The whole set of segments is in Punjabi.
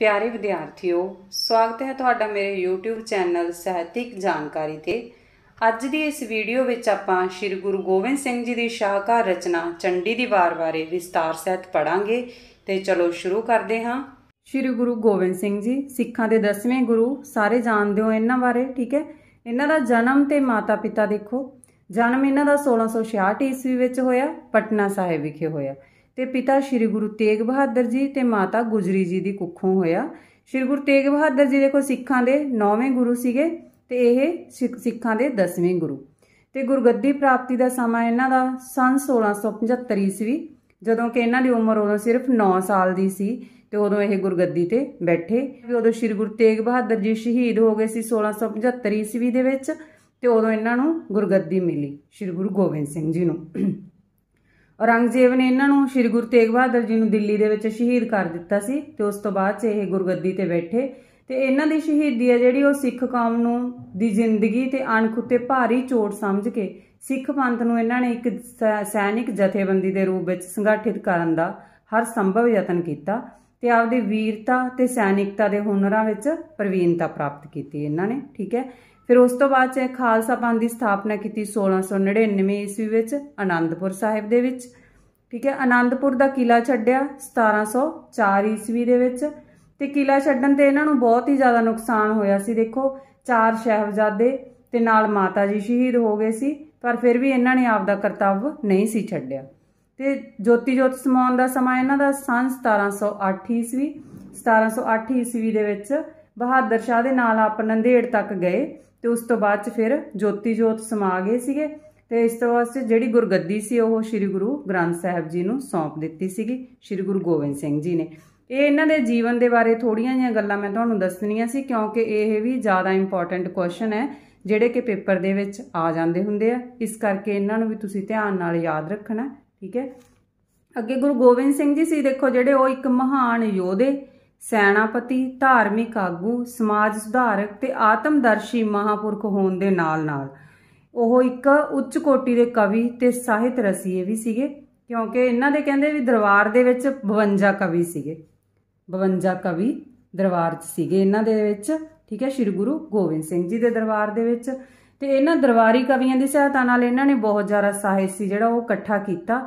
ਪਿਆਰੇ ਵਿਦਿਆਰਥੀਓ ਸਵਾਗਤ ਹੈ ਤੁਹਾਡਾ ਮੇਰੇ YouTube ਚੈਨਲ ਸਹਿਤਿਕ ਜਾਣਕਾਰੀ ਤੇ ਅੱਜ ਦੀ ਇਸ ਵੀਡੀਓ ਵਿੱਚ ਆਪਾਂ ਸ੍ਰੀ ਗੁਰੂ ਗੋਬਿੰਦ ਸਿੰਘ ਜੀ ਦੀ ਸ਼ਾਹਕਾਰ ਰਚਨਾ ਚੰਡੀ ਦੀ ਵਾਰ ਬਾਰੇ ਵਿਸਤਾਰ ਸਹਿਤ ਪੜਾਂਗੇ ਤੇ ਚਲੋ ਸ਼ੁਰੂ ਕਰਦੇ ਹਾਂ ਸ੍ਰੀ ਗੁਰੂ ਗੋਬਿੰਦ ਸਿੰਘ ਜੀ ਸਿੱਖਾਂ ਦੇ 10ਵੇਂ ਗੁਰੂ ਸਾਰੇ ਜਾਣਦੇ ਹੋ ਇਹਨਾਂ ਬਾਰੇ ਠੀਕ ਹੈ ਇਹਨਾਂ ਦਾ ਜਨਮ ਤੇ ਮਾਤਾ-ਪਿਤਾ ਦੇਖੋ ਜਨਮ ਇਹਨਾਂ ਦਾ 1666 ਈਸਵੀ ਵਿੱਚ ਹੋਇਆ ਪਟਨਾ ਸਾਹਿਬ ਵਿਖੇ ਹੋਇਆ ਤੇ ਪਿਤਾ ਸ੍ਰੀ ਗੁਰੂ ਤੇਗ ਬਹਾਦਰ ਜੀ ਤੇ ਮਾਤਾ ਗੁਜਰੀ ਜੀ ਦੀ ਕੁੱਖੋਂ ਹੋਇਆ ਸ੍ਰੀ ਗੁਰੂ ਤੇਗ ਬਹਾਦਰ ਜੀ ਦੇ ਕੋ ਸਿੱਖਾਂ ਦੇ 9ਵੇਂ ਗੁਰੂ ਸੀਗੇ ਤੇ ਇਹ ਸਿੱਖਾਂ ਦੇ 10ਵੇਂ ਗੁਰੂ ਤੇ ਗੁਰਗੱਦੀ ਪ੍ਰਾਪਤੀ ਦਾ ਸਮਾਂ ਇਹਨਾਂ ਦਾ ਸਨ 1675 ਈਸਵੀ ਜਦੋਂ ਕਿ ਇਹਨਾਂ ਦੀ ਉਮਰ ਉਦੋਂ ਸਿਰਫ 9 ਸਾਲ ਦੀ ਸੀ ਤੇ ਉਦੋਂ ਇਹ ਗੁਰਗੱਦੀ ਤੇ ਬੈਠੇ ਵੀ ਉਦੋਂ ਸ੍ਰੀ ਗੁਰੂ ਤੇਗ ਬਹਾਦਰ ਜੀ ਸ਼ਹੀਦ ਹੋ ਗਏ ਸੀ 1675 ਈਸਵੀ ਦੇ ਵਿੱਚ ਤੇ ਉਦੋਂ ਇਹਨਾਂ ਨੂੰ ਗੁਰਗੱਦੀ ਮਿਲੀ ਸ੍ਰੀ ਗੁਰੂ ਗੋਬਿੰਦ ਸਿੰਘ ਜੀ ਨੂੰ ਔਰੰਗਜ਼ੇਬ ਨੇ ਇਹਨਾਂ ਨੂੰ ਸ੍ਰੀ ਗੁਰੂ ਤੇਗ ਬਹਾਦਰ ਜੀ ਨੂੰ ਦਿੱਲੀ ਦੇ ਵਿੱਚ ਸ਼ਹੀਦ ਕਰ ਦਿੱਤਾ ਸੀ ਤੇ ਉਸ ਤੋਂ ਬਾਅਦ 'ਚ ਇਹ ਗੁਰਗੱਦੀ ਤੇ ਬੈਠੇ ਤੇ ਇਹਨਾਂ ਦੀ ਸ਼ਹੀਦੀ ਹੈ ਜਿਹੜੀ ਉਹ ਸਿੱਖ ਕੌਮ ਨੂੰ ਦੀ ਜ਼ਿੰਦਗੀ ਤੇ ਅਣਖ ਉੱਤੇ ਭਾਰੀ ਚੋਟ ਸਮਝ ਕੇ ਸਿੱਖ ਪੰਥ ਨੂੰ ਇਹਨਾਂ ਨੇ ਇੱਕ ਸੈਨਿਕ ਜਥੇਬੰਦੀ ਦੇ ਰੂਪ ਵਿੱਚ ਸੰਗਠਿਤ ਕਰਨ ਦਾ ਹਰ ਸੰਭਵ ਯਤਨ ਕੀਤਾ ਤੇ ਆਪਦੀ ਵੀਰਤਾ ਤੇ ਸੈਨਿਕਤਾ ਦੇ ਹੁਨਰਾਂ ਵਿੱਚ ਪ੍ਰਵੀਨਤਾ ਪ੍ਰਾਪਤ ਕੀਤੀ ਇਹਨਾਂ ਨੇ ਠੀਕ ਹੈ ਫਿਰ ਉਸ ਤੋਂ ਬਾਅਦ ਚ ਖਾਲਸਾ ਪੰਥ ਦੀ ਸਥਾਪਨਾ ਕੀਤੀ 1699 ਈਸਵੀ ਵਿੱਚ ਆਨੰਦਪੁਰ ਸਾਹਿਬ ਦੇ ਵਿੱਚ ਠੀਕ ਹੈ ਆਨੰਦਪੁਰ ਦਾ ਕਿਲਾ ਛੱਡਿਆ 1704 ਈਸਵੀ ਦੇ ਵਿੱਚ ਤੇ ਕਿਲਾ ਛੱਡਣ ਤੇ ਇਹਨਾਂ ਨੂੰ ਬਹੁਤ ਹੀ ਜ਼ਿਆਦਾ ਨੁਕਸਾਨ ਹੋਇਆ ਸੀ ਦੇਖੋ ਚਾਰ ਸ਼ਹਿਬਜ਼ਾਦੇ ਤੇ ਨਾਲ ਮਾਤਾ ਜੀ ਸ਼ਹੀਦ ਹੋ ਗਏ ਸੀ ਪਰ ਫਿਰ ਵੀ ਇਹਨਾਂ ਨੇ ਆਪ ਦਾ ਕਰਤੱਵ ਨਹੀਂ ਸੀ ਛੱਡਿਆ ਤੇ ਜੋਤੀ ਜੋਤ ਸਮਾਉਣ ਦਾ ਸਮਾਂ ਇਹਨਾਂ ਦਾ ਸਨ 1708 ਈਸਵੀ 1708 ਈਸਵੀ ਦੇ ਵਿੱਚ ਬਹਾਦਰ ਸ਼ਾਹ ਦੇ ਨਾਲ ਆਪ ਨੰਦੇੜ ਤੱਕ ਗਏ ਤੇ ਉਸ ਤੋਂ ਬਾਅਦ ਚ ਫਿਰ ਜੋਤੀ ਜੋਤ ਸਮਾ ਗਏ ਸੀਗੇ ਤੇ ਇਸ ਤੋਂ ਬਾਅਦ ਜਿਹੜੀ ਗੁਰਗੱਦੀ ਸੀ ਉਹ ਸ੍ਰੀ ਗੁਰੂ ਗ੍ਰੰਥ ਸਾਹਿਬ ਜੀ ਨੂੰ ਸੌਂਪ ਦਿੱਤੀ ਸੀਗੀ ਸ੍ਰੀ ਗੁਰੂ ਗੋਬਿੰਦ ਸਿੰਘ ਜੀ ਨੇ ਇਹ ਇਹਨਾਂ ਦੇ ਜੀਵਨ ਦੇ ਬਾਰੇ ਥੋੜੀਆਂ ਜਿਹੀਆਂ ਗੱਲਾਂ ਮੈਂ ਤੁਹਾਨੂੰ ਦੱਸਣੀਆਂ ਸੀ ਕਿਉਂਕਿ ਇਹ ਵੀ ਜ਼ਿਆਦਾ ਇੰਪੋਰਟੈਂਟ ਕੁਐਸਚਨ ਹੈ ਜਿਹੜੇ ਕਿ ਪੇਪਰ ਦੇ ਵਿੱਚ ਆ ਜਾਂਦੇ ਹੁੰਦੇ ਆ ਇਸ ਕਰਕੇ ਇਹਨਾਂ ਨੂੰ ਵੀ ਤੁਸੀਂ ਧਿਆਨ ਨਾਲ ਯਾਦ ਰੱਖਣਾ ਠੀਕ ਹੈ ਅੱਗੇ ਗੁਰੂ ਗੋਬਿੰਦ ਸਿੰਘ ਜੀ ਸੀ ਦੇਖੋ ਜਿਹੜੇ ਉਹ ਇੱਕ ਮਹਾਨ ਯੋਧੇ ਸੈਨਾਪਤੀ ਧਾਰਮਿਕ ਆਗੂ ਸਮਾਜ ਸੁਧਾਰਕ ਤੇ ਆਤਮਦਰਸ਼ੀ ਮਹਾਪੁਰਖ ਹੋਣ ਦੇ ਨਾਲ-ਨਾਲ ਉਹ ਇੱਕ ਉੱਚ ਕੋਟੀ ਦੇ ਕਵੀ ਤੇ ਸਾਹਿਤ ਰਸੀਏ ਵੀ ਸੀਗੇ ਕਿਉਂਕਿ ਇਹਨਾਂ ਦੇ ਕਹਿੰਦੇ ਵੀ ਦਰਬਾਰ ਦੇ ਵਿੱਚ 52 ਕਵੀ ਸੀਗੇ 52 ਕਵੀ ਦਰਬਾਰ 'ਚ ਸੀਗੇ ਇਹਨਾਂ ਦੇ ਵਿੱਚ ਠੀਕ ਹੈ ਸ੍ਰੀ ਗੁਰੂ ਗੋਬਿੰਦ ਸਿੰਘ ਜੀ ਦੇ ਦਰਬਾਰ ਦੇ ਵਿੱਚ ਤੇ ਇਹਨਾਂ ਦਰਬਾਰੀ ਕਵੀਆਂ ਦੀ ਸਹਾਇਤਾ ਨਾਲ ਇਹਨਾਂ ਨੇ ਬਹੁਤ ਜ਼ਿਆਦਾ ਸਾਹਿਤ ਸੀ ਜਿਹੜਾ ਉਹ ਇਕੱਠਾ ਕੀਤਾ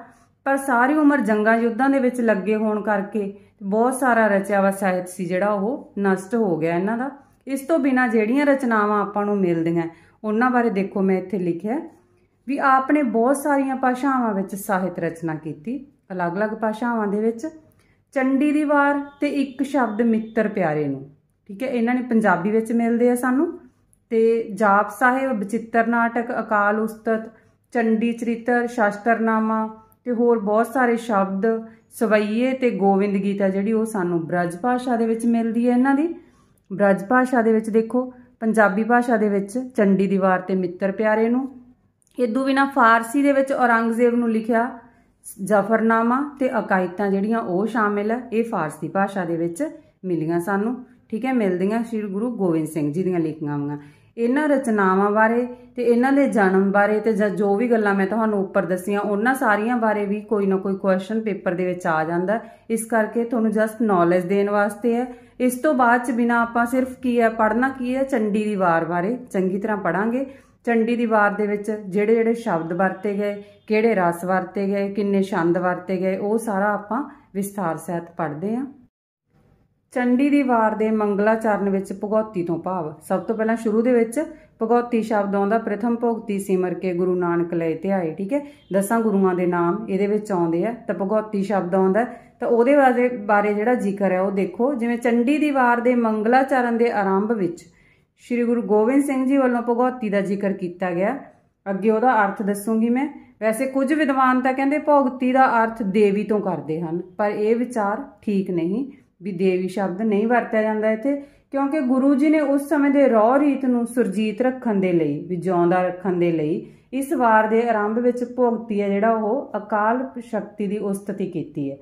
ਪਰ ਸਾਰੀ ਉਮਰ ਜੰਗਾਂ ਯੁੱਧਾਂ ਦੇ ਵਿੱਚ ਲੱਗੇ ਹੋਣ ਕਰਕੇ ਬਹੁਤ ਸਾਰਾ ਰਚਿਆ ਵਾ ਸਾਹਿਤ ਸੀ ਜਿਹੜਾ ਉਹ ਨਸ਼ਟ ਹੋ ਗਿਆ ਇਹਨਾਂ ਦਾ ਇਸ ਤੋਂ ਬਿਨਾ ਜਿਹੜੀਆਂ ਰਚਨਾਵਾਂ ਆਪਾਂ ਨੂੰ ਮਿਲਦੀਆਂ ਉਹਨਾਂ ਬਾਰੇ ਦੇਖੋ ਮੈਂ ਇੱਥੇ ਲਿਖਿਆ ਵੀ ਆਪਨੇ ਬਹੁਤ ਸਾਰੀਆਂ ਭਾਸ਼ਾਵਾਂ ਵਿੱਚ ਸਾਹਿਤ ਰਚਨਾ ਕੀਤੀ ਅਲੱਗ-ਅਲੱਗ ਭਾਸ਼ਾਵਾਂ ਦੇ ਵਿੱਚ ਚੰਡੀ ਦੀ ਵਾਰ ਤੇ ਇੱਕ ਸ਼ਬਦ ਮਿੱਤਰ ਪਿਆਰੇ ਨੂੰ ਠੀਕ ਹੈ ਇਹਨਾਂ ਨੇ ਪੰਜਾਬੀ ਵਿੱਚ ਮਿਲਦੇ ਆ ਸਾਨੂੰ ਤੇ ਜਾਪ ਸਾਹਿਬ ਬਚਿੱਤਰ ਨਾਟਕ ਅਕਾਲ ਉਸਤਤ ਚੰਡੀ ਚਰਿੱਤਰ ਸ਼ਾਸਤਰਨਾਮਾ ਤੇ ਹੋਰ ਬਹੁਤ ਸਾਰੇ ਸ਼ਬਦ ਸਵਈਏ ਤੇ ਗੋਵਿੰਦ ਗੀਤਾ ਜਿਹੜੀ ਉਹ ਸਾਨੂੰ ਬ੍ਰਜ ਭਾਸ਼ਾ ਦੇ ਵਿੱਚ ਮਿਲਦੀ ਹੈ ਇਹਨਾਂ ਦੀ ਬ੍ਰਜ ਭਾਸ਼ਾ ਦੇ ਵਿੱਚ ਦੇਖੋ ਪੰਜਾਬੀ ਭਾਸ਼ਾ ਦੇ ਵਿੱਚ ਚੰਡੀ ਦੀਵਾਰ ਤੇ ਮਿੱਤਰ ਪਿਆਰੇ ਨੂੰ ਇਦੋਂ ਬਿਨਾ ਫਾਰਸੀ ਦੇ ਵਿੱਚ ਔਰੰਗਜ਼ੇਬ ਨੂੰ ਲਿਖਿਆ ਜ਼ਫਰਨਾਮਾ ਤੇ ਅਕਾਇਤਾਂ ਜਿਹੜੀਆਂ ਉਹ ਸ਼ਾਮਿਲ ਹੈ ਇਹ ਫਾਰਸੀ ਭਾਸ਼ਾ ਦੇ ਵਿੱਚ ਮਿਲੀਆਂ ਸਾਨੂੰ ਠੀਕ ਹੈ ਮਿਲਦੀਆਂ ਸ੍ਰੀ ਗੁਰੂ ਗੋਬਿੰਦ ਸਿੰਘ ਜੀ ਦੀਆਂ ਲਿਖੀਆਂ ਹੋਈਆਂ ਇਹਨਾਂ ਰਚਨਾਵਾਂ ਬਾਰੇ ਤੇ ਇਹਨਾਂ ਦੇ ਜਨਮ ਬਾਰੇ ਤੇ ਜੋ ਵੀ ਗੱਲਾਂ ਮੈਂ ਤੁਹਾਨੂੰ ਉੱਪਰ ਦੱਸੀਆਂ ਉਹਨਾਂ ਸਾਰੀਆਂ ਬਾਰੇ ਵੀ ਕੋਈ ਨਾ ਕੋਈ ਕੁਐਸਚਨ ਪੇਪਰ ਦੇ ਵਿੱਚ ਆ ਜਾਂਦਾ ਇਸ ਕਰਕੇ ਤੁਹਾਨੂੰ ਜਸਟ ਨੌਲੇਜ ਦੇਣ ਵਾਸਤੇ ਹੈ ਇਸ ਤੋਂ ਬਾਅਦ ਚ ਬਿਨਾ ਆਪਾਂ ਸਿਰਫ ਕੀ ਹੈ ਪੜਨਾ ਕੀ ਹੈ ਚੰਡੀ ਦੀ ਵਾਰ ਬਾਰੇ ਚੰਗੀ ਤਰ੍ਹਾਂ ਪੜਾਂਗੇ ਚੰਡੀ ਦੀ ਵਾਰ ਦੇ ਵਿੱਚ ਜਿਹੜੇ ਜਿਹੜੇ ਸ਼ਬਦ ਵਰਤੇ ਗਏ ਕਿਹੜੇ ਰਸ ਵਰਤੇ ਗਏ ਕਿੰਨੇ ਛੰਦ ਵਰਤੇ ਗਏ ਉਹ ਸਾਰਾ ਆਪਾਂ ਵਿਸਥਾਰ ਸਹਿਤ ਪੜ੍ਹਦੇ ਆਂ ਚੰਡੀ ਦੀ ਵਾਰ ਦੇ ਮੰਗਲਾਚਰਨ ਵਿੱਚ ਭਗਉਤੀ ਤੋਂ ਭਾਵ ਸਭ ਤੋਂ ਪਹਿਲਾਂ ਸ਼ੁਰੂ ਦੇ ਵਿੱਚ ਭਗਉਤੀ ਸ਼ਬਦ ਆਉਂਦਾ ਪ੍ਰਥਮ ਭਗਤੀ ਸਿਮਰ ਕੇ ਗੁਰੂ ਨਾਨਕ ਲੈ ਧਿਆਏ ਠੀਕ ਹੈ ਦਸਾਂ ਗੁਰੂਆਂ ਦੇ ਨਾਮ ਇਹਦੇ ਵਿੱਚ ਆਉਂਦੇ ਆ ਤਾਂ ਭਗਉਤੀ ਸ਼ਬਦ ਆਉਂਦਾ ਤਾਂ ਉਹਦੇ ਬਾਰੇ ਬਾਰੇ ਜਿਹੜਾ ਜ਼ਿਕਰ ਹੈ ਉਹ ਦੇਖੋ ਜਿਵੇਂ ਚੰਡੀ ਦੀ ਵਾਰ ਦੇ ਮੰਗਲਾਚਰਨ ਦੇ ਆਰੰਭ ਵਿੱਚ ਸ੍ਰੀ ਗੁਰੂ ਗੋਬਿੰਦ ਸਿੰਘ ਜੀ ਵੱਲੋਂ ਭਗਉਤੀ ਦਾ ਜ਼ਿਕਰ ਕੀਤਾ ਗਿਆ ਅੱਗੇ ਉਹਦਾ ਅਰਥ ਦੱਸੂਗੀ ਮੈਂ ਵੈਸੇ ਕੁਝ ਵਿਦਵਾਨ ਤਾਂ ਕਹਿੰਦੇ ਭਗਤੀ ਦਾ ਅਰਥ ਦੇਵੀ ਤੋਂ ਕਰਦੇ ਹਨ ਪਰ ਇਹ ਵਿਚਾਰ ਠੀਕ ਨਹੀਂ ਵੀ ਦੇਵੀ ਸ਼ਬਦ ਨਹੀਂ ਵਰਤਿਆ ਜਾਂਦਾ ਇੱਥੇ ਕਿਉਂਕਿ ਗੁਰੂ ਜੀ ਨੇ ਉਸ ਸਮੇਂ ਦੇ ਰੌ ਰੀਤ ਨੂੰ ਸੁਰਜੀਤ ਰੱਖਣ ਦੇ ਲਈ ਵੀ ਜਿਉਂਦਾ ਰੱਖਣ ਦੇ ਲਈ ਇਸ ਵਾਰ ਦੇ ਆਰੰਭ ਵਿੱਚ ਭੋਗਤੀ ਹੈ ਜਿਹੜਾ ਉਹ ਅਕਾਲ ਸ਼ਕਤੀ ਦੀ ਉਸਤਤੀ ਕੀਤੀ ਹੈ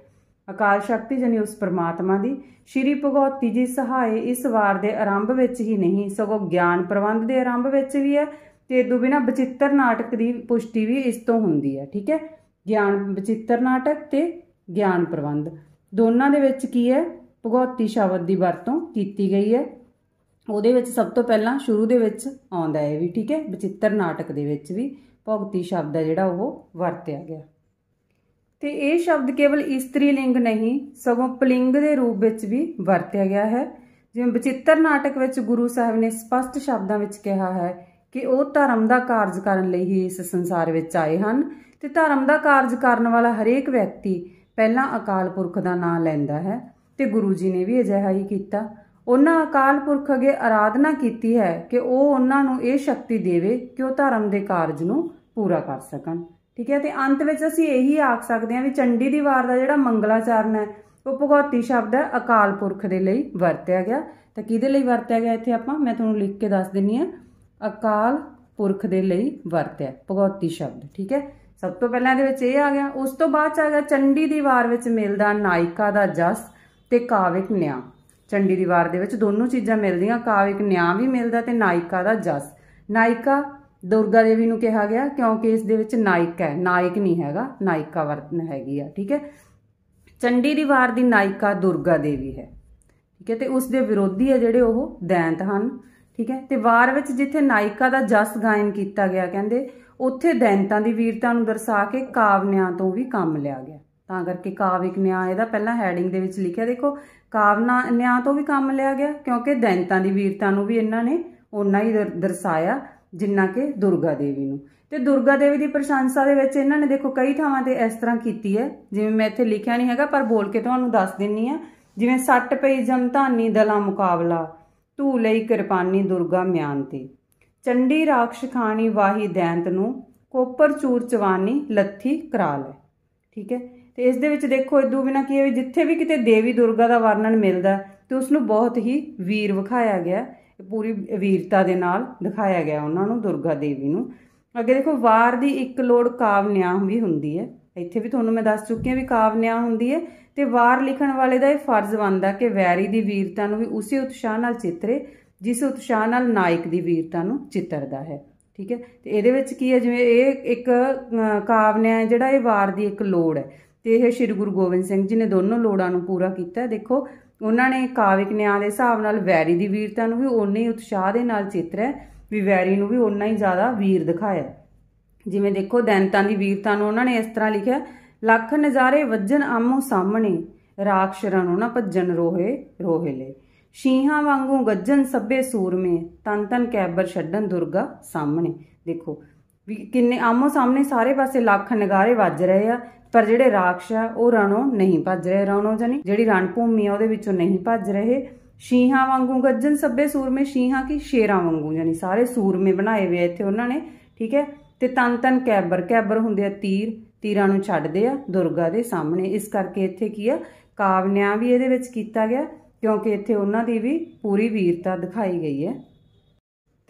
ਅਕਾਲ ਸ਼ਕਤੀ ਜਾਨੀ ਉਸ ਪ੍ਰਮਾਤਮਾ ਦੀ ਸ਼੍ਰੀ ਭਗਵਤੀ ਜੀ ਸਹਾਇ ਇਸ ਵਾਰ ਦੇ ਆਰੰਭ ਵਿੱਚ ਹੀ ਨਹੀਂ ਸਗੋਂ ਗਿਆਨ ਪ੍ਰਬੰਧ ਦੇ ਆਰੰਭ ਵਿੱਚ ਵੀ ਹੈ ਤੇ ਇਦੋਂ ਬਿਨਾ ਬਚਿੱਤਰ ਨਾਟਕ ਦੀ ਪੁਸ਼ਟੀ ਵੀ ਇਸ ਤੋਂ ਹੁੰਦੀ ਹੈ ਠੀਕ ਹੈ ਗਿਆਨ ਬਚਿੱਤਰ ਨਾਟਕ ਤੇ ਗਿਆਨ ਪ੍ਰਬੰਧ ਦੋਨਾਂ ਦੇ ਵਿੱਚ ਕੀ ਹੈ ਭਗੌਤੀ ਸ਼ਬਦ ਦੀ ਵਰਤੋਂ ਕੀਤੀ ਗਈ ਹੈ ਉਹਦੇ ਵਿੱਚ ਸਭ ਤੋਂ ਪਹਿਲਾਂ ਸ਼ੁਰੂ ਦੇ ਵਿੱਚ ਆਉਂਦਾ ਹੈ ਵੀ ਠੀਕ ਹੈ ਬਚਿੱਤਰ ਨਾਟਕ ਦੇ ਵਿੱਚ ਵੀ ਭਗਤੀ ਸ਼ਬਦ ਹੈ ਜਿਹੜਾ ਉਹ ਵਰਤਿਆ ਗਿਆ ਤੇ ਇਹ ਸ਼ਬਦ ਕੇਵਲ ਇਸਤਰੀ ਲਿੰਗ ਨਹੀਂ ਸਗੋਂ ਪਲਿੰਗ ਦੇ ਰੂਪ ਵਿੱਚ ਵੀ ਵਰਤਿਆ ਗਿਆ ਹੈ ਜਿਵੇਂ ਬਚਿੱਤਰ ਨਾਟਕ ਵਿੱਚ ਗੁਰੂ ਸਾਹਿਬ ਨੇ ਸਪਸ਼ਟ ਸ਼ਬਦਾਂ ਵਿੱਚ ਕਿਹਾ ਹੈ ਕਿ ਉਹ ਧਰਮ ਦਾ ਕਾਰਜ ਕਰਨ ਲਈ ਹੀ ਇਸ ਸੰਸਾਰ ਵਿੱਚ ਆਏ ਹਨ ਤੇ ਧਰਮ ਦਾ ਕਾਰਜ ਕਰਨ ਵਾਲਾ ਹਰੇਕ ਵਿਅਕਤੀ ਪਹਿਲਾਂ ਅਕਾਲ ਪੁਰਖ ਦਾ ਨਾਮ ਲੈਂਦਾ ਹੈ ਤੇ ਗੁਰੂ ਜੀ ਨੇ ਵੀ ਅਜਿਹਾ ਹੀ ਕੀਤਾ ਉਹਨਾਂ ਅਕਾਲ ਪੁਰਖ ਅਗੇ ਆਰਾਧਨਾ ਕੀਤੀ ਹੈ ਕਿ ਉਹ ਉਹਨਾਂ ਨੂੰ ਇਹ ਸ਼ਕਤੀ ਦੇਵੇ ਕਿ ਉਹ ਧਰਮ ਦੇ ਕਾਰਜ ਨੂੰ ਪੂਰਾ ਕਰ ਸਕਣ ਠੀਕ ਹੈ ਤੇ ਅੰਤ ਵਿੱਚ ਅਸੀਂ ਇਹੀ ਆਖ ਸਕਦੇ ਹਾਂ ਵੀ ਚੰਡੀ ਦੀ ਵਾਰ ਦਾ ਜਿਹੜਾ ਮੰਗਲਾਚਰਨ ਹੈ ਉਹ ਭਗਵਤੀ ਸ਼ਬਦ ਹੈ ਅਕਾਲ ਪੁਰਖ ਦੇ ਲਈ ਵਰਤਿਆ ਗਿਆ ਤਾਂ ਕਿਹਦੇ ਲਈ ਵਰਤਿਆ ਗਿਆ ਇੱਥੇ ਆਪਾਂ ਮੈਂ ਤੁਹਾਨੂੰ ਲਿਖ ਕੇ ਦੱਸ ਦਿੰਨੀ ਆ ਅਕਾਲ ਪੁਰਖ ਦੇ ਲਈ ਵਰਤਿਆ ਭਗਵਤੀ ਸ਼ਬਦ ਠੀਕ ਹੈ ਸਭ ਤੋਂ ਪਹਿਲਾਂ ਇਹਦੇ ਵਿੱਚ ਇਹ ਆ ਗਿਆ ਉਸ ਤੋਂ ਬਾਅਦ ਚ ਆ ਗਿਆ ਚੰਡੀ ਦੀ ਵਾਰ ਵਿੱਚ ਮਿਲਦਾ ਨਾਇਕਾ ਦਾ ਜਸ ਤੇ ਕਾਵਿਕ ਨਿਆਂ ਚੰਡੀ ਦੀ ਵਾਰ ਦੇ ਵਿੱਚ ਦੋਨੋਂ ਚੀਜ਼ਾਂ ਮਿਲਦੀਆਂ ਕਾਵਿਕ ਨਿਆਂ ਵੀ ਮਿਲਦਾ ਤੇ ਨਾਇਕਾ ਦਾ ਜਸ ਨਾਇਕਾ ਦੁਰਗਾ ਦੇਵੀ ਨੂੰ ਕਿਹਾ ਗਿਆ ਕਿਉਂਕਿ ਇਸ ਦੇ ਵਿੱਚ ਨਾਇਕ ਹੈ ਨਾਇਕ ਨਹੀਂ ਹੈਗਾ ਨਾਇਕਾ ਵਰਤਨ ਹੈਗੀ ਆ ਠੀਕ ਹੈ ਚੰਡੀ ਦੀ ਵਾਰ ਦੀ ਨਾਇਕਾ ਦੁਰਗਾ ਦੇਵੀ ਹੈ ਠੀਕ ਹੈ ਤੇ ਉਸ ਦੇ ਵਿਰੋਧੀ ਹੈ ਜਿਹੜੇ ਉਹ ਦੈਂਤ ਹਨ ਠੀਕ ਹੈ ਤੇ ਵਾਰ ਵਿੱਚ ਜਿੱਥੇ ਨਾਇਕਾ ਦਾ ਜਸ ਗਾਇਨ ਕੀਤਾ ਗਿਆ ਕਹਿੰਦੇ ਉੱਥੇ ਦੈਂਤਾਂ ਦੀ ਵੀਰਤਾ ਨੂੰ ਦਰਸਾ ਕੇ ਕਾਵਨਿਆਂ ਤੋਂ ਵੀ ਕੰਮ ਲਿਆ ਗਿਆ ਤਾਂ ਕਰਕੇ ਕਾਵਿਕ ਨਿਆਂ ਇਹਦਾ ਪਹਿਲਾਂ ਹੈਡਿੰਗ ਦੇ ਵਿੱਚ ਲਿਖਿਆ ਦੇਖੋ ਕਾਵਨਾ ਨਿਆਂ ਤੋਂ ਵੀ ਕੰਮ ਲਿਆ ਗਿਆ ਕਿਉਂਕਿ ਦੈਂਤਾਂ ਦੀ ਵੀਰਤਾ ਨੂੰ ਵੀ ਇਹਨਾਂ ਨੇ ਉਨਾ ਹੀ ਦਰਸਾਇਆ ਜਿੰਨਾ ਕਿ ਦੁਰਗਾ ਦੇਵੀ ਨੂੰ ਤੇ ਦੁਰਗਾ ਦੇਵੀ ਦੀ ਪ੍ਰਸ਼ੰਸਾ ਦੇ ਵਿੱਚ ਇਹਨਾਂ ਨੇ ਦੇਖੋ ਕਈ ਥਾਵਾਂ ਤੇ ਇਸ ਤਰ੍ਹਾਂ ਕੀਤੀ ਹੈ ਜਿਵੇਂ ਮੈਂ ਇੱਥੇ ਲਿਖਿਆ ਨਹੀਂ ਹੈਗਾ ਪਰ ਬੋਲ ਕੇ ਤੁਹਾਨੂੰ ਦੱਸ ਦਿੰਨੀ ਆ ਜਿਵੇਂ ਸੱਟ ਪਈ ਜਮਤਾਨੀ ਦਲਾ ਮੁਕਾਬਲਾ ਧੂ ਲਈ ਕਿਰਪਾਨੀ ਦੁਰਗਾ ਮਿਆਨ ਤੇ ਚੰਡੀ ਰਾਖਸ਼ ਖਾਣੀ ਵਾਹੀ ਦੈਂਤ ਨੂੰ ਕੋਪਰ ਚੂਰ ਚਵਾਨੀ ਲੱਥੀ ਕਰਾ ਲੈ ਠੀਕ ਹੈ ਤੇ ਇਸ ਦੇ ਵਿੱਚ ਦੇਖੋ ਇਦੋਂ ਬਿਨਾ ਕੀ ਹੈ ਜਿੱਥੇ ਵੀ ਕਿਤੇ ਦੇਵੀ ਦੁਰਗਾ ਦਾ ਵਰਣਨ ਮਿਲਦਾ ਤੇ ਉਸ ਨੂੰ ਬਹੁਤ ਹੀ ਵੀਰ ਵਿਖਾਇਆ ਗਿਆ ਪੂਰੀ ਵੀਰਤਾ ਦੇ ਨਾਲ ਦਿਖਾਇਆ ਗਿਆ ਉਹਨਾਂ ਨੂੰ ਦੁਰਗਾ ਦੇਵੀ ਨੂੰ ਅੱਗੇ ਦੇਖੋ ਵਾਰ ਦੀ ਇੱਕ ਲੋੜ ਕਾਵਨਿਆ ਵੀ ਹੁੰਦੀ ਹੈ ਇੱਥੇ ਵੀ ਤੁਹਾਨੂੰ ਮੈਂ ਦੱਸ ਚੁੱਕੀ ਹਾਂ ਵੀ ਕਾਵਨਿਆ ਹੁੰਦੀ ਹੈ ਤੇ ਵਾਰ ਲਿਖਣ ਵਾਲੇ ਦਾ ਇਹ ਫਰਜ਼ ਬਣਦਾ ਕਿ ਵੈਰੀ ਦੀ ਵੀਰਤਾ ਨੂੰ ਵੀ ਉਸੇ ਉਤਸ਼ਾਹ ਨਾਲ ਚਿੱਤਰੇ ਜਿਸ ਉਤਸ਼ਾਹ ਨਾਲ ਨਾਇਕ ਦੀ ਵੀਰਤਾ ਨੂੰ ਚਿੱਤਰਦਾ ਹੈ ਠੀਕ ਹੈ ਤੇ ਇਹਦੇ ਵਿੱਚ ਕੀ ਹੈ ਜਿਵੇਂ ਇਹ ਇੱਕ ਕਾਵਨਿਆ ਜਿਹੜਾ ਇਹ ਵਾਰ ਦੀ ਇੱਕ ਲੋੜ ਹੈ ਤੇ ਇਹ ਸ਼੍ਰੀ ਗੁਰੂ ਗੋਬਿੰਦ ਸਿੰਘ ਜੀ ਨੇ ਦੋਨੋਂ ਲੋੜਾਂ ਨੂੰ ਪੂਰਾ ਕੀਤਾ ਦੇਖੋ ਉਹਨਾਂ ਨੇ ਕਾਵਿਕ ਨਿਆਂ ਦੇ ਹਿਸਾਬ ਨਾਲ ਵੈਰੀ ਦੀ ਵੀਰਤਾ ਨੂੰ ਵੀ ਉਨੇ ਹੀ ਉਤਸ਼ਾਹ ਦੇ ਨਾਲ ਚਿੱਤਰਿਆ ਵੀ ਵੈਰੀ ਨੂੰ ਵੀ ਉਨਾ ਹੀ ਜ਼ਿਆਦਾ ਵੀਰ ਦਿਖਾਇਆ ਜਿਵੇਂ ਦੇਖੋ ਦੈਨਤਾਂ ਦੀ ਵੀਰਤਾ ਨੂੰ ਉਹਨਾਂ ਨੇ ਇਸ ਤਰ੍ਹਾਂ ਲਿਖਿਆ ਲੱਖ ਨਜ਼ਾਰੇ ਵੱਜਣ ਆਮੋ ਸਾਹਮਣੇ ਰਾਖਸ਼ਰਾਂ ਨੂੰ ਨਾ ਭੱਜਣ ਰੋਹੇ ਰੋਹੇ ਲੈ ਸ਼ੀਹਾਂ ਵਾਂਗੂ ਗੱਜਣ ਸੱਬੇ ਸੂਰਮੇ ਤਨ ਤਨ ਕੈਬਰ ਛੱਡਣ ਦੁਰਗਾ ਸਾਹਮਣੇ ਦੇਖੋ ਵੀ ਕਿੰਨੇ ਆਮੋ ਸਾਹਮਣੇ ਸਾਰੇ ਪਾਸੇ ਲੱਖ ਨਗਾਰੇ ਵੱਜ ਰਹੇ ਆ ਪਰ ਜਿਹੜੇ ਰਾਖਸ਼ ਆ ਉਹ ਰਣੋਂ ਨਹੀਂ ਭੱਜ ਰਹੇ ਰਣੋਂ ਜਾਨੀ ਜਿਹੜੀ ਰਣ ਭੂਮੀ ਆ ਉਹਦੇ ਵਿੱਚੋਂ ਨਹੀਂ ਭੱਜ ਰਹੇ ਸ਼ੀਹਾਂ ਵਾਂਗੂ ਗੱਜਣ ਸੱਬੇ ਸੂਰਮੇ ਸ਼ੀਹਾਂ ਕੀ ਸ਼ੇਰਾਂ ਵਾਂਗੂ ਜਾਨੀ ਸਾਰੇ ਸੂਰਮੇ ਬਣਾਏ ਹੋਏ ਇੱਥੇ ਉਹਨਾਂ ਨੇ ਠੀਕ ਹੈ ਤੇ ਤਨ ਤਨ ਕੈਬਰ ਕੈਬਰ ਹੁੰਦੇ ਆ ਤੀਰ ਤੀਰਾਂ ਨੂੰ ਛੱਡਦੇ ਆ ਦੁਰਗਾ ਦੇ ਸਾਹਮਣੇ ਇਸ ਕਰਕੇ ਇੱਥੇ ਕੀ ਆ ਕਾਵਨਿਆ ਵੀ ਇਹਦੇ ਵਿੱਚ ਕੀਤਾ ਗਿਆ ਕਿਉਂਕਿ ਇੱਥੇ ਉਹਨਾਂ ਦੀ ਵੀ ਪੂਰੀ ਵੀਰਤਾ ਦਿਖਾਈ ਗਈ ਹੈ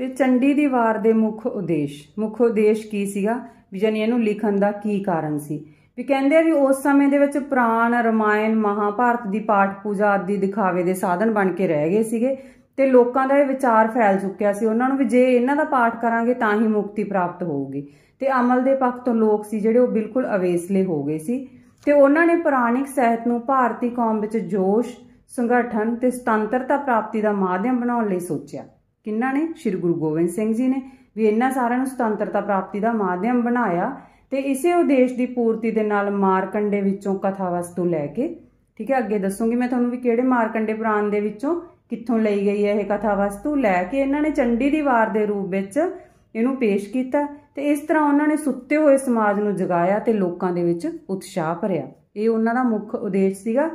ਤੇ ਚੰਡੀ ਦੀ ਵਾਰ ਦੇ ਮੁੱਖ ਉਦੇਸ਼ ਮੁੱਖ ਉਦੇਸ਼ ਕੀ ਸੀਗਾ ਵੀ ਜਾਨੀ ਇਹਨੂੰ ਲਿਖਣ ਦਾ ਕੀ ਕਾਰਨ ਸੀ ਵੀ ਕਹਿੰਦੇ ਆ ਵੀ ਉਸ ਸਮੇਂ ਦੇ ਵਿੱਚ ਪ੍ਰਾਣ ਰਮਾਇਣ ਮਹਾਭਾਰਤ ਦੀ ਪਾਠ ਪੂਜਾ ਆਦਿ ਦਿਖਾਵੇ ਦੇ ਸਾਧਨ ਬਣ ਕੇ ਰਹਿ ਗਏ ਸੀਗੇ ਤੇ ਲੋਕਾਂ ਦਾ ਇਹ ਵਿਚਾਰ ਫੈਲ ਚੁੱਕਿਆ ਸੀ ਉਹਨਾਂ ਨੂੰ ਵੀ ਜੇ ਇਹਨਾਂ ਦਾ ਪਾਠ ਕਰਾਂਗੇ ਤਾਂ ਹੀ ਮੁਕਤੀ ਪ੍ਰਾਪਤ ਹੋਊਗੀ ਤੇ ਅਮਲ ਦੇ ਪੱਖ ਤੋਂ ਲੋਕ ਸੀ ਜਿਹੜੇ ਉਹ ਬਿਲਕੁਲ ਅਵੇਸਲੇ ਹੋ ਗਏ ਸੀ ਤੇ ਉਹਨਾਂ ਨੇ ਪ੍ਰਾਣਿਕ ਸਹਿਤ ਨੂੰ ਭਾਰਤੀ ਕੌਮ ਵਿੱਚ ਜੋਸ਼ ਸੰਗਠਨ ਤੇ ਸੁਤੰਤਰਤਾ ਪ੍ਰਾਪਤੀ ਦਾ ਮਾਧਿਅਮ ਬਣਾਉਣ ਲਈ ਸੋਚਿਆ ਕਿੰਨਾ ਨੇ ਸ੍ਰੀ ਗੁਰੂ ਗੋਬਿੰਦ ਸਿੰਘ ਜੀ ਨੇ ਵੀ ਇਹਨਾਂ ਸਾਰਿਆਂ ਨੂੰ ਸੁਤੰਤਰਤਾ ਪ੍ਰਾਪਤੀ ਦਾ ਮਾਧਿਅਮ ਬਣਾਇਆ ਤੇ ਇਸੇ ਉਦੇਸ਼ ਦੀ ਪੂਰਤੀ ਦੇ ਨਾਲ ਮਾਰਕੰਡੇ ਵਿੱਚੋਂ ਕਥਾ ਵਸਤੂ ਲੈ ਕੇ ਠੀਕ ਹੈ ਅੱਗੇ ਦੱਸੂਗੀ ਮੈਂ ਤੁਹਾਨੂੰ ਵੀ ਕਿਹੜੇ ਮਾਰਕੰਡੇ ਪੁਰਾਣ ਦੇ ਵਿੱਚੋਂ ਕਿੱਥੋਂ ਲਈ ਗਈ ਹੈ ਇਹ ਕਥਾ ਵਸਤੂ ਲੈ ਕੇ ਇਹਨਾਂ ਨੇ ਚੰਡੀ ਦੀ ਵਾਰ ਦੇ ਰੂਪ ਵਿੱਚ ਇਹਨੂੰ ਪੇਸ਼ ਕੀਤਾ ਤੇ ਇਸ ਤਰ੍ਹਾਂ ਉਹਨਾਂ ਨੇ ਸੁੱਤੇ ਹੋਏ ਸਮਾਜ ਨੂੰ ਜਗਾਇਆ ਤੇ ਲੋਕਾਂ ਦੇ ਵਿੱਚ ਉਤਸ਼ਾਹ ਭਰਿਆ ਇਹ ਉਹਨਾਂ ਦਾ ਮੁੱਖ ਉਦੇਸ਼ ਸੀਗਾ